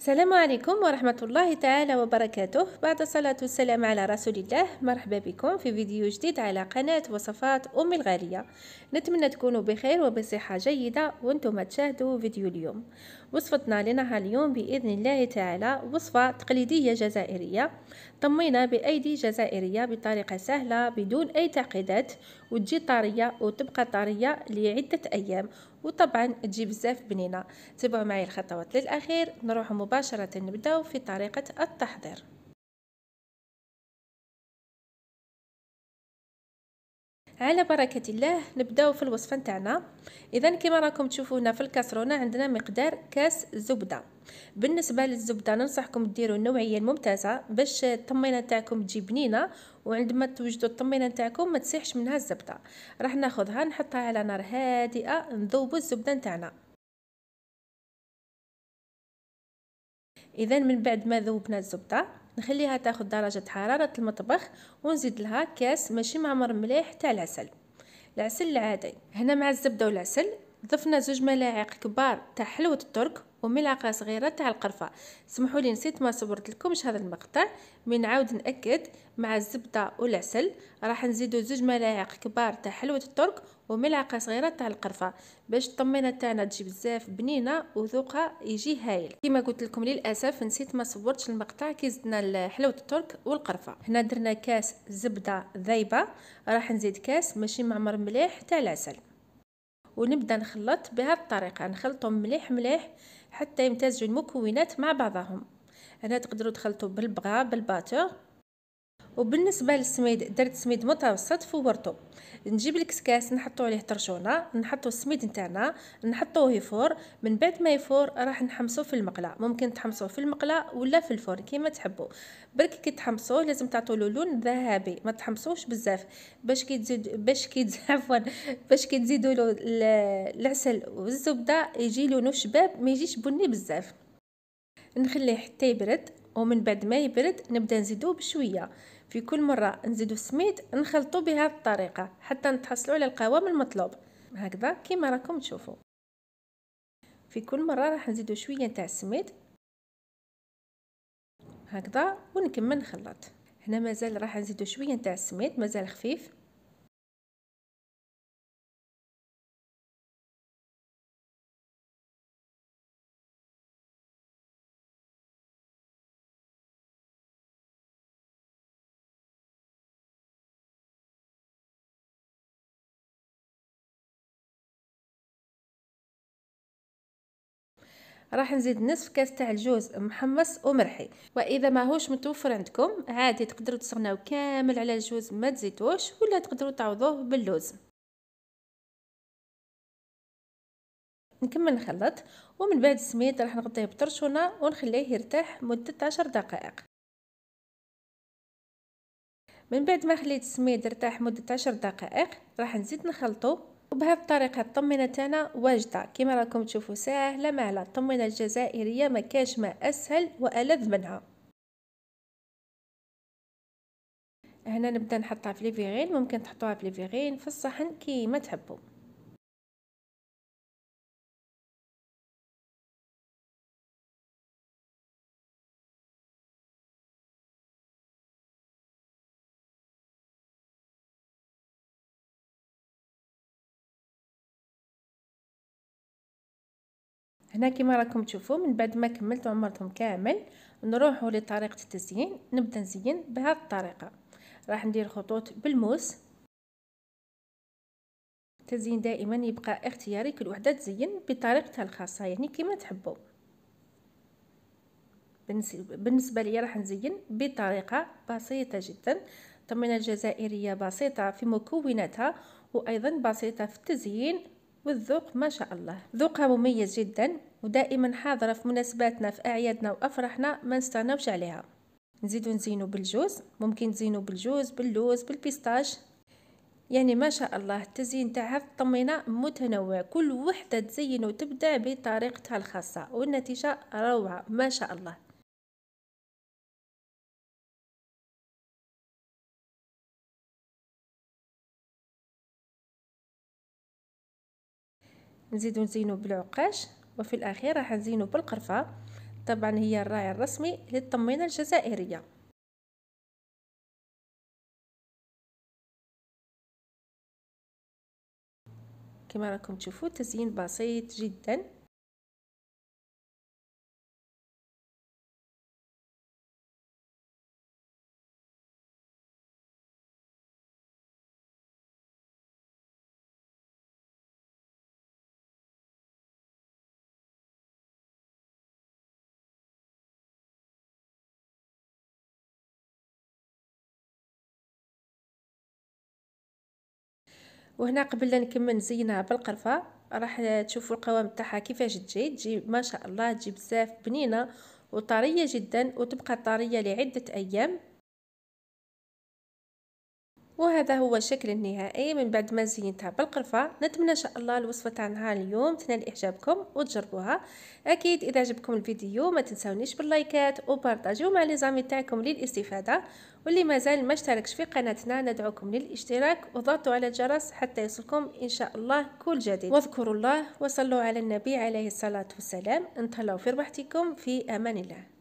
السلام عليكم ورحمة الله تعالى وبركاته بعد الصلاة والسلام على رسول الله مرحبا بكم في فيديو جديد على قناة وصفات أم الغالية نتمنى تكونوا بخير وبصحة جيدة وانتم تشاهدوا فيديو اليوم وصفتنا لنهار اليوم بإذن الله تعالى وصفة تقليدية جزائرية طمينا بأيدي جزائرية بطريقة سهلة بدون أي تعقيدات وتجي طارية وتبقى طارية لعدة أيام وطبعا تجي بزاف بنينه تبعوا معي الخطوات للاخير نروح مباشره نبداو في طريقه التحضير على بركه الله نبداو في الوصفه نتاعنا اذا كما راكم تشوفو هنا في الكاسرونه عندنا مقدار كاس زبده بالنسبه للزبده ننصحكم تديروا النوعيه الممتازه باش الطمينه نتاعكم تجي بنينه وعندما توجدوا الطمينه نتاعكم ما تسيحش منها الزبده راح ناخذها نحطها على نار هادئه نذوبوا الزبده نتاعنا اذا من بعد ما ذوبنا الزبده نخليها تاخد درجة حرارة المطبخ ونزيد لها كاس ماشي معمر مليح تاع العسل العسل العادي هنا مع الزبدة والعسل ضفنا زوج ملاعق كبار تاع حلوة الترك وملعقة صغيرة تاع القرفة سمحوا لي نسيت ما صورت لكمش هذا المقطع من عاود نأكد مع الزبدة والعسل راح نزيدو زوج ملاعق كبار تاع حلوة الترك وملعقة صغيرة تاع القرفة باش الطمينة تاعنا تجي بزاف بنينة وذوقها يجي هايل كما قلت لكم للأسف نسيت ما صورتش المقطع كي زدنا حلوة الترك والقرفة هنا درنا كاس زبدة ذايبة راح نزيد كاس ماشي معمر مليح تاع العسل ونبدا نخلط بهذه الطريقه نخلطهم مليح مليح حتى يمتزجوا المكونات مع بعضهم هنا تقدروا تخلطوا بالبغا بالباتور وبالنسبه للسميد درت سميد متوسط فورته نجيب الكسكاس نحطو عليه طرشونه نحطو السميد نتاعنا نحطوه يفور من بعد ما يفور راح نحمصو في المقله ممكن تحمصو في المقله ولا في الفرن كيما تحبوا برك كي تحمصو لازم تعطولو له لون ذهبي ما تحمصوش بزاف باش كي تزيد باش كي عفوا باش كي تزيدوا له العسل والزبده يجي لونه شباب ما يجيش بني بزاف نخليه حتى يبرد ومن بعد ما يبرد نبدا نزيدوه بشويه في كل مرة نزيدو السميد نخلطو بهذه الطريقة حتى نتحصلوا على القوام المطلوب هكذا كما راكم تشوفوا في كل مرة راح نزيدو شوية نتاع السميد هكذا ونكمل نخلط هنا مازال راح نزيدو شوية نتاع السميد مازال خفيف راح نزيد نصف كاس تاع الجوز محمص ومرحي واذا ماهوش متوفر عندكم عادي تقدروا تصغناو كامل على الجوز ما تزيدوش ولا تقدروا تعوضوه باللوز نكمل نخلط ومن بعد السميد راح نغطيه بطرشونه ونخليه يرتاح مده عشر دقائق من بعد ما خليت السميد يرتاح مده عشر دقائق راح نزيد نخلطه وبهذه الطريقه الطمينه تاعنا واجده كما راكم تشوفوا ساهله مهله الطمينه الجزائريه ما كاش ما اسهل والذ منها هنا نبدا نحطها في ليفيغين ممكن تحطوها في ليفيغين في الصحن كيما تحبوا هنا كما راكم تشوفوا من بعد ما كملت عمرتهم كامل نروحوا لطريقه التزيين نبدا نزين بهذه الطريقه راح ندير خطوط بالموس التزيين دائما يبقى اختياري كل وحده تزين بطريقتها الخاصه يعني كما تحبوا بالنسبه لي راح نزين بطريقه بسيطه جدا طمينه الجزائريه بسيطه في مكوناتها وايضا بسيطه في التزيين والذوق ما شاء الله ذوقها مميز جدا ودائما حاضرة في مناسباتنا في أعيادنا وأفراحنا ما نستغناوش عليها نزيدو نزينو بالجوز ممكن تزينو بالجوز باللوز بالبيستاش يعني ما شاء الله التزيين تاعها الطمينة متنوع كل وحدة تزين وتبدع بطريقتها الخاصة والنتيجة روعة ما شاء الله نزيدو نزينو بالعقاش وفي الأخير راح نزينه بالقرفة طبعا هي الراعي الرسمي للطمينة الجزائرية كما راكم تشوفوا تزيين بسيط جدا وهنا قبل لا نكمل نزينها بالقرفه راح تشوفوا القوام تاعها كيفاش تجي تجي ما شاء الله تجي بزاف بنينه وطريه جدا وتبقى طريه لعده ايام وهذا هو الشكل النهائي من بعد ما زينتها بالقرفه نتمنى ان شاء الله الوصفه تاع نهار اليوم تنال اعجابكم وتجربوها اكيد اذا عجبكم الفيديو ما تنساونيش باللايكات وبارطاجيو مع لي زامي تاعكم للاستفاده واللي مازال ما اشتركش في قناتنا ندعوكم للاشتراك وضغطوا على الجرس حتى يصلكم ان شاء الله كل جديد واذكروا الله وصلوا على النبي عليه الصلاه والسلام انتهلوا في ربحتكم في امان الله